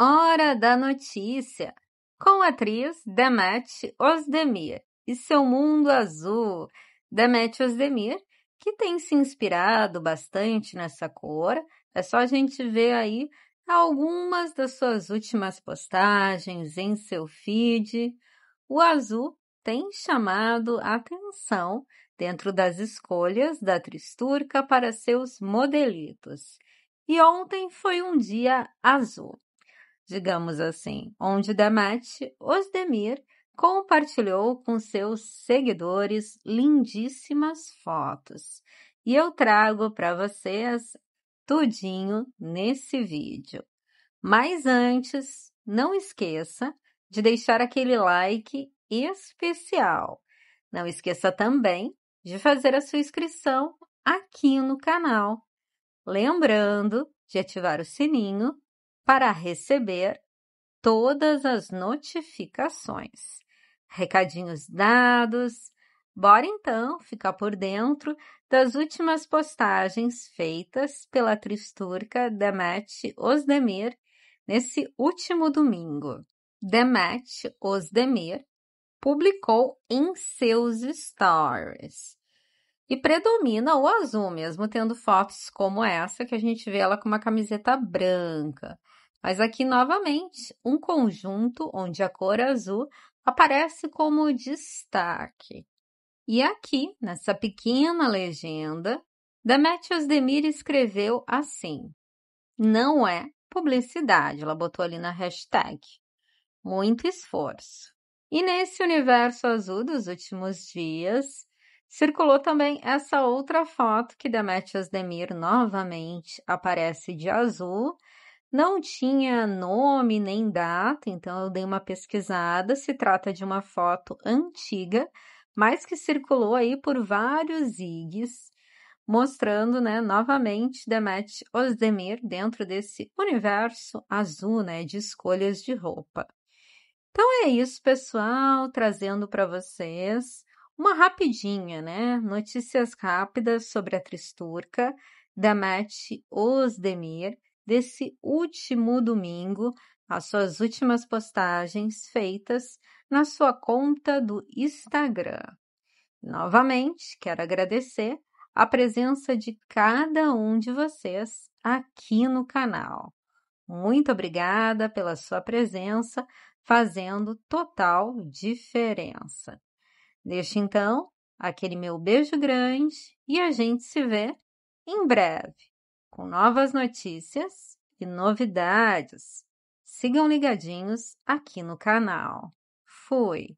Hora da Notícia, com a atriz Demet Özdemir e seu mundo azul. Demet Özdemir, que tem se inspirado bastante nessa cor, é só a gente ver aí algumas das suas últimas postagens em seu feed. O azul tem chamado atenção dentro das escolhas da atriz turca para seus modelitos. E ontem foi um dia azul digamos assim, onde Damate Osdemir compartilhou com seus seguidores lindíssimas fotos. E eu trago para vocês tudinho nesse vídeo. Mas antes, não esqueça de deixar aquele like especial. Não esqueça também de fazer a sua inscrição aqui no canal. Lembrando de ativar o sininho para receber todas as notificações. Recadinhos dados. Bora então ficar por dentro das últimas postagens feitas pela Tristurca Demet Özdemir nesse último domingo. Demet Özdemir publicou em seus stories. E predomina o azul, mesmo tendo fotos como essa, que a gente vê ela com uma camiseta branca. Mas aqui novamente, um conjunto onde a cor azul aparece como destaque. E aqui, nessa pequena legenda, Demetrius Demir escreveu assim: Não é publicidade, ela botou ali na hashtag. Muito esforço. E nesse universo azul dos últimos dias, circulou também essa outra foto que Demetrius Demir novamente aparece de azul não tinha nome nem data, então eu dei uma pesquisada. Se trata de uma foto antiga, mas que circulou aí por vários IGs, mostrando, né, novamente Demet Osdemir dentro desse universo azul, né, de escolhas de roupa. Então é isso, pessoal, trazendo para vocês uma rapidinha, né, notícias rápidas sobre a Tristurca, Demet Osdemir desse último domingo as suas últimas postagens feitas na sua conta do Instagram. Novamente, quero agradecer a presença de cada um de vocês aqui no canal. Muito obrigada pela sua presença, fazendo total diferença. Deixo então aquele meu beijo grande e a gente se vê em breve com novas notícias e novidades. Sigam ligadinhos aqui no canal. Fui!